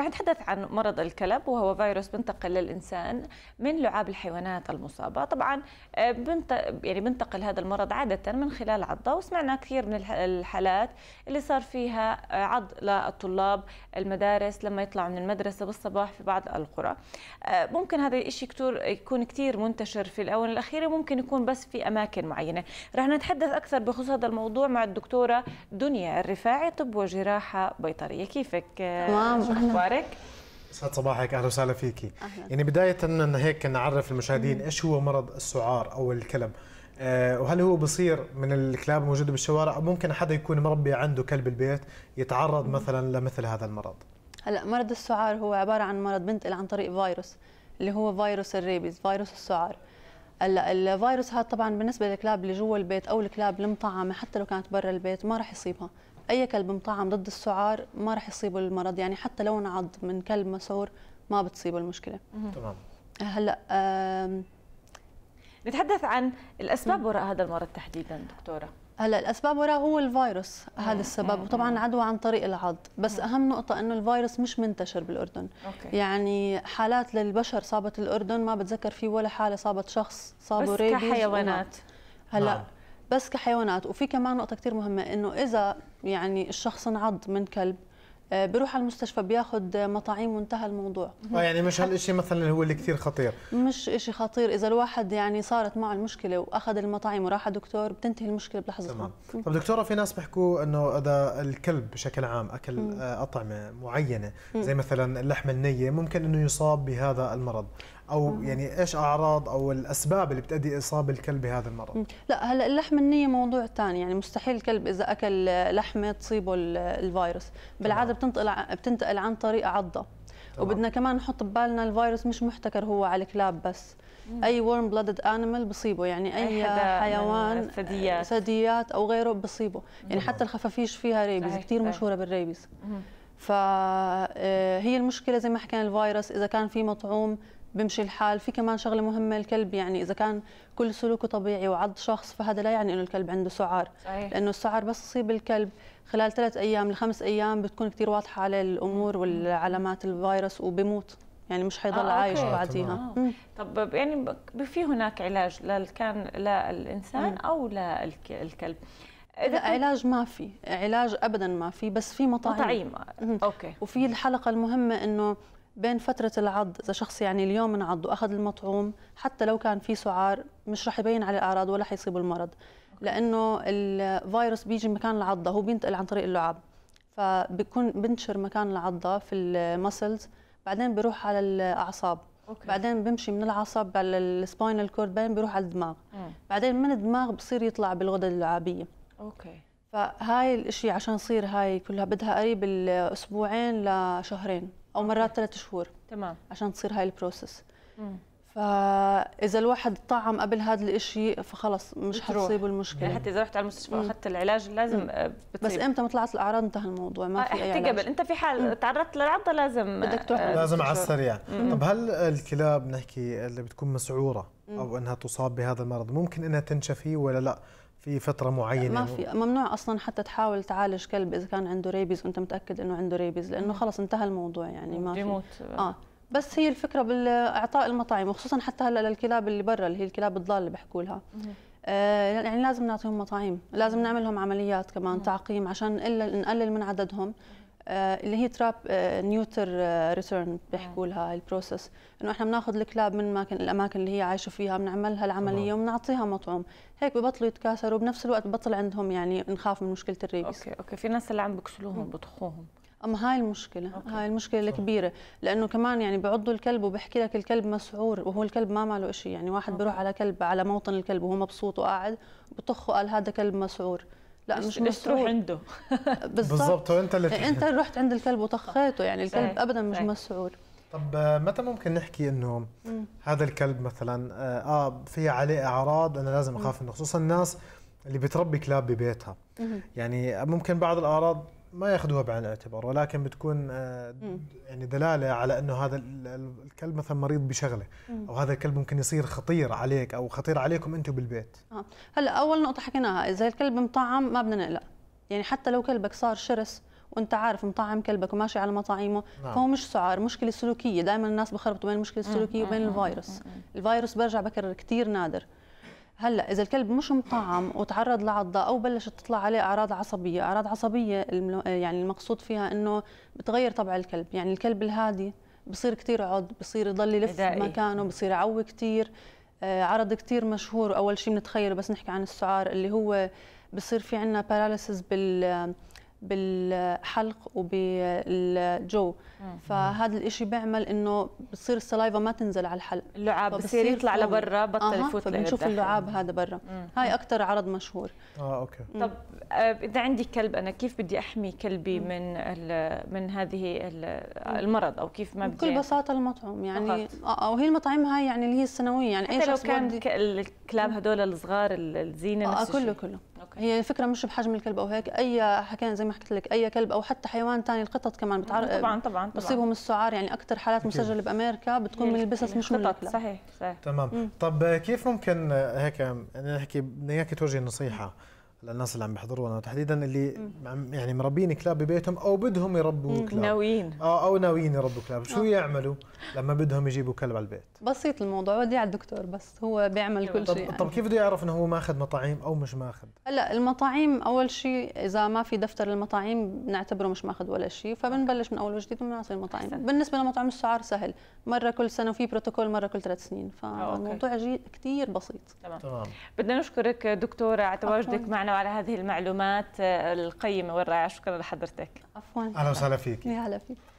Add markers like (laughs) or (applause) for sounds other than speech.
رح نتحدث عن مرض الكلب وهو فيروس بنتقل للإنسان من لعاب الحيوانات المصابة طبعا آه، بنت... يعني بنتقل هذا المرض عادة من خلال عضة وسمعنا كثير من الحالات اللي صار فيها آه، عض للطلاب المدارس لما يطلعوا من المدرسة بالصباح في بعض القرى آه، ممكن هذا الشيء كتير يكون كثير منتشر في الآونة الأخيرة ممكن يكون بس في أماكن معينة رح نتحدث أكثر بخصوص هذا الموضوع مع الدكتورة دنيا الرفاعي طب وجراحة بيطرية كيفك تمام مبارك سعد صباحك اهلا وسهلا فيكي أهلا. يعني بدايه ان هيك نعرف المشاهدين ايش هو مرض السعار او الكلم آه، وهل هو بصير من الكلاب الموجوده بالشوارع او ممكن حدا يكون مربي عنده كلب البيت يتعرض مثلا لمثل هذا المرض هلا مرض السعار هو عباره عن مرض بنتقل عن طريق فيروس اللي هو فيروس الريبيز فيروس السعار هلا الفيروس هذا طبعا بالنسبه للكلاب اللي جوا البيت او الكلاب المطعمه حتى لو كانت برا البيت ما راح يصيبها اي كلب مطعم ضد السعار ما راح يصيبه المرض يعني حتى لو انعض من كلب مسعور ما بتصيبه المشكله تمام هلا نتحدث عن الاسباب وراء هذا المرض تحديدا دكتوره هلا الاسباب وراء هو الفيروس هذا السبب وطبعا عدوى عن طريق العض بس اهم نقطه انه الفيروس مش منتشر بالاردن أوكي. يعني حالات للبشر صابت الاردن ما بتذكر في ولا حاله صابت شخص صابوا ريبيز بس كحيوانات هلا نعم. بس كحيوانات وفي كمان نقطه كثير مهمه انه اذا يعني الشخص انعض من كلب آه، بروح على المستشفى بياخذ مطاعيم وانتهى الموضوع اه يعني مش هالشيء مثلا هو اللي كثير خطير مش شيء خطير اذا الواحد يعني صارت معه المشكله واخذ المطاعيم وراح على دكتور بتنتهي المشكله بلحظه تمام طب دكتوره في ناس بيحكوا انه اذا الكلب بشكل عام اكل آه، اطعمه معينه زي مثلا اللحمه النيه ممكن انه يصاب بهذا المرض او يعني ايش اعراض او الاسباب اللي بتؤدي اصابه الكلب بهذا المرض؟ لا هلا اللحم النيه موضوع ثاني يعني مستحيل الكلب اذا اكل لحمه تصيبه الفيروس، بالعاده بتنتقل بتنتقل عن طريق عضه وبدنا كمان نحط ببالنا الفيروس مش محتكر هو على الكلاب بس اي ورم بلادد انيمال بصيبه يعني اي, أي حيوان ثدييات ثدييات او غيره بصيبه يعني حتى الخفافيش فيها ريبيز كثير مشهوره بالريبيز فهي آه، المشكله زي ما حكينا الفيروس اذا كان في مطعوم بمشي الحال في كمان شغله مهمه الكلب يعني اذا كان كل سلوكه طبيعي وعض شخص فهذا لا يعني انه الكلب عنده سعار صحيح. لانه السعار بس تصيب الكلب خلال ثلاث ايام لخمس ايام بتكون كثير واضحه عليه الامور والعلامات الفيروس وبموت يعني مش حيضل آه عايش بعديها آه. طب يعني في هناك علاج للكان للانسان مم. او للكلب لا علاج ما في علاج ابدا ما في بس في مطاعيم مطعيم. اوكي وفي الحلقه المهمه انه بين فترة العض إذا شخص يعني اليوم انعض وأخذ المطعوم حتى لو كان في سعار مش رح يبين عليه الأعراض ولا حيصيب المرض لأنه الفيروس بيجي مكان العضة هو بينتقل عن طريق اللعاب فبكون بنشر مكان العضة في المسلز بعدين بيروح على الأعصاب أوكي. بعدين بمشي من العصب على السباينال كورد بعدين بيروح على الدماغ مم. بعدين من الدماغ بصير يطلع بالغدد اللعابية أوكي فهاي الاشي عشان يصير هاي كلها بدها قريب الاسبوعين لشهرين او مرات ثلاث شهور تمام عشان تصير هاي البروسس فاذا الواحد طعم قبل هذا الشيء فخلص مش حتصيبه المشكله يعني حتى اذا رحت على المستشفى واخذت العلاج لازم آه، بتصيب. بس امتى ما طلعت الاعراض انتهى الموضوع ما آه، في اي علاج قبل انت في حال تعرضت للعضه لازم بدك آه، تروح لازم على السريع طب هل الكلاب نحكي اللي بتكون مسعوره او انها تصاب بهذا المرض ممكن انها تنشفي ولا لا في فتره معينه ما في ممنوع اصلا حتى تحاول تعالج كلب اذا كان عنده ريبيز وانت متاكد انه عنده ريبيز لانه خلص انتهى الموضوع يعني ما في اه بس هي الفكره بالاعطاء المطاعم وخصوصا حتى هلا للكلاب اللي برا اللي هي الكلاب الضاله اللي بحكوا لها آه يعني لازم نعطيهم مطاعيم لازم نعمل لهم عمليات كمان تعقيم عشان نقلل من عددهم آه، اللي هي تراب نيوتر ريتيرن بيحكوا لها البروسيس انه احنا بناخذ الكلاب من ماكن الاماكن اللي هي عايشه فيها بنعمل لها العمليه وبنعطيها مطعوم هيك ببطلوا يتكاثروا وبنفس الوقت ببطل عندهم يعني نخاف من مشكله الريبس اوكي اوكي في ناس اللي عم بكسلوهم بطخوهم اما هاي المشكلة أوكي. هاي المشكلة الكبيرة لأنه كمان يعني بعضوا الكلب وبحكي لك الكلب مسعور وهو الكلب ما ماله شيء يعني واحد أوكي. بيروح على كلب على موطن الكلب وهو مبسوط وقاعد بطخه قال هذا كلب مسعور لا مش ليش تروح عنده (laughs) بالضبط انت اللي إيه، انت رحت عند الكلب وطخيته يعني الكلب ابدا مش مسعور طب متى ممكن نحكي انه هذا الكلب مثلا آه،, اه في عليه اعراض انا لازم اخاف منه خصوصا الناس اللي بتربي كلاب ببيتها يعني ممكن بعض الاعراض ما ياخذوها بعين الاعتبار ولكن بتكون آه، يعني دلاله على انه هذا الكلب مثلا مريض بشغله او هذا الكلب ممكن يصير خطير عليك او خطير عليكم انتم بالبيت آه. هلا اول نقطه حكيناها اذا الكلب مطعم ما بدنا نقلق يعني حتى لو كلبك صار شرس وانت عارف مطعم كلبك وماشي على مطاعيمه نعم. فهو مش سعار مشكله سلوكيه دائما الناس بخربطوا بين المشكله السلوكيه وبين الفيروس الفيروس برجع بكرر كثير نادر هلا اذا الكلب مش مطعم وتعرض لعضه او بلشت تطلع عليه اعراض عصبيه اعراض عصبيه يعني المقصود فيها انه بتغير طبع الكلب يعني الكلب الهادي بصير كثير عض بصير يضل يلف مكانه بصير يعوي كثير آه، عرض كثير مشهور اول شيء بنتخيله بس نحكي عن السعار اللي هو بصير في عندنا باراليسز بال بالحلق وبالجو فهذا الشيء بيعمل انه بتصير السلايفا ما تنزل على الحلق اللعاب بصير يطلع لبرا بطل آه. بنشوف اللعاب هذا برا هاي اكثر عرض مشهور اه اوكي مم. طب آه، اذا عندي كلب انا كيف بدي احمي كلبي مم. من من هذه المرض او كيف ما بدي بكل بساطه المطعم يعني آه،, اه وهي المطاعم هاي يعني اللي هي السنويه يعني اي شخص لو كان الكلاب هذول الصغار الزينه آه كله كله هي الفكره مش بحجم الكلب او هيك اي حكينا زي ما حكيت لك اي كلب او حتى حيوان ثاني القطط كمان بتعرف طبعا طبعا, بصيبهم السعار يعني اكثر حالات مسجله بامريكا بتكون من البسس مش من القطط صحيح صحيح تمام طب كيف ممكن هيك نحكي يعني بدنا اياك توجهي نصيحه الناس اللي عم بيحضرونا تحديدا اللي يعني مربين كلاب ببيتهم او بدهم يربوا كلاب ناويين اه او ناويين يربوا كلاب شو آه. يعملوا لما بدهم يجيبوا كلب على البيت بسيط الموضوع ودي على الدكتور بس هو بيعمل كل شيء يعني. طب كيف بده يعرف انه هو ماخذ مطاعيم او مش ماخذ هلا المطاعيم اول شيء اذا ما في دفتر المطاعيم بنعتبره مش ماخذ ولا شيء فبنبلش من اول وجديد وبنعطي المطاعيم حسن. بالنسبه لمطعم السعر سهل مره كل سنه وفي بروتوكول مره كل ثلاث سنين آه، فالموضوع كثير بسيط تمام. تمام بدنا نشكرك دكتوره على تواجدك معنا معنا وعلى هذه المعلومات آه، القيمه والرائعه شكرا لحضرتك عفوا اهلا وسهلا فيك يا هلا فيك